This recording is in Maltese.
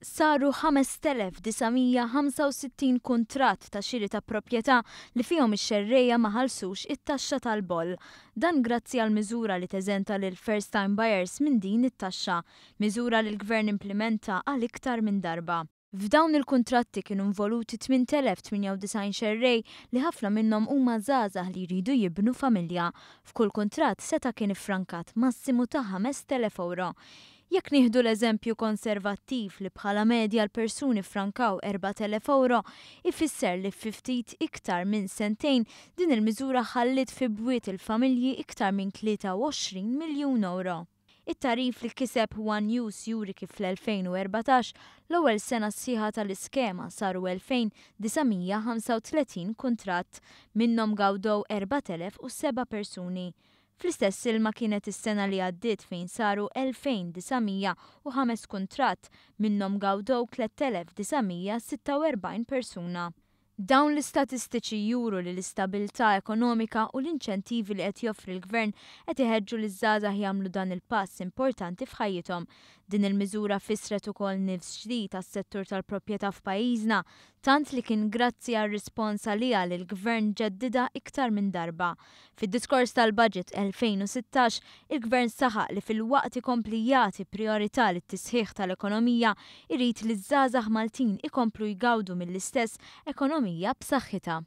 saru 5965 kontrat ta' xiri ta' proprjetà li fihom ix-xerreja ma ħalsux it-taxxa tal-boll. Dan grazzi għal miżura li teżenta lil first time buyers minn din it-taxxa, miżura li l-gvern implementa għal iktar minn darba. F'dawn il-kontratti kienu involuti 8098 xerrej li ħafna minnhom huma żgħażagħ li jridu jibnu familja. F'kull kontratt seta' kien ifrankat massimu ta' 5000 euro. Jekk nieħdu l-eżempju konservattiv li bħala medja l-persuni frankaw 4,000 euro, ifisser li ftit iktar minn sentejn din il-miżura ħallit fi bwiet il-familji iktar minn 23 miljun euro. It-tarif li kiseb One News juri kif fl-2014 l-ewwel sena s-sieħa tal-iskema saru 2935 kuntratt, minnhom gawdew 4,007 persuni. Fl-istess ilma kienet is-sena li għaddiet fejn saru 2905 kuntratt minnhom gawdew 3946 persuna. Dawn l-istatistiċi juru li l istabilta ekonomika u l-inċentivi li qed joffri l-gvern qed iħeġġu li żgħażagħ jagħmlu dan il-pass importanti f'ħajjithom. Din il-miżura fisret ukoll nifs ġdid għas-settur tal-proprjetà f'pajjiżna, tant li kien grazzi għal responsa li li l-gvern ġeddida iktar minn darba. Fid-diskors tal-budget 2016, il-gvern saħaq li fil-waqt ikompli jagħti priorità t tisħiħ tal-ekonomija, irrit li żgħażagħ Maltin ikomplu jgawdu mill-istess ekonomija ekonomija b'saħħitha.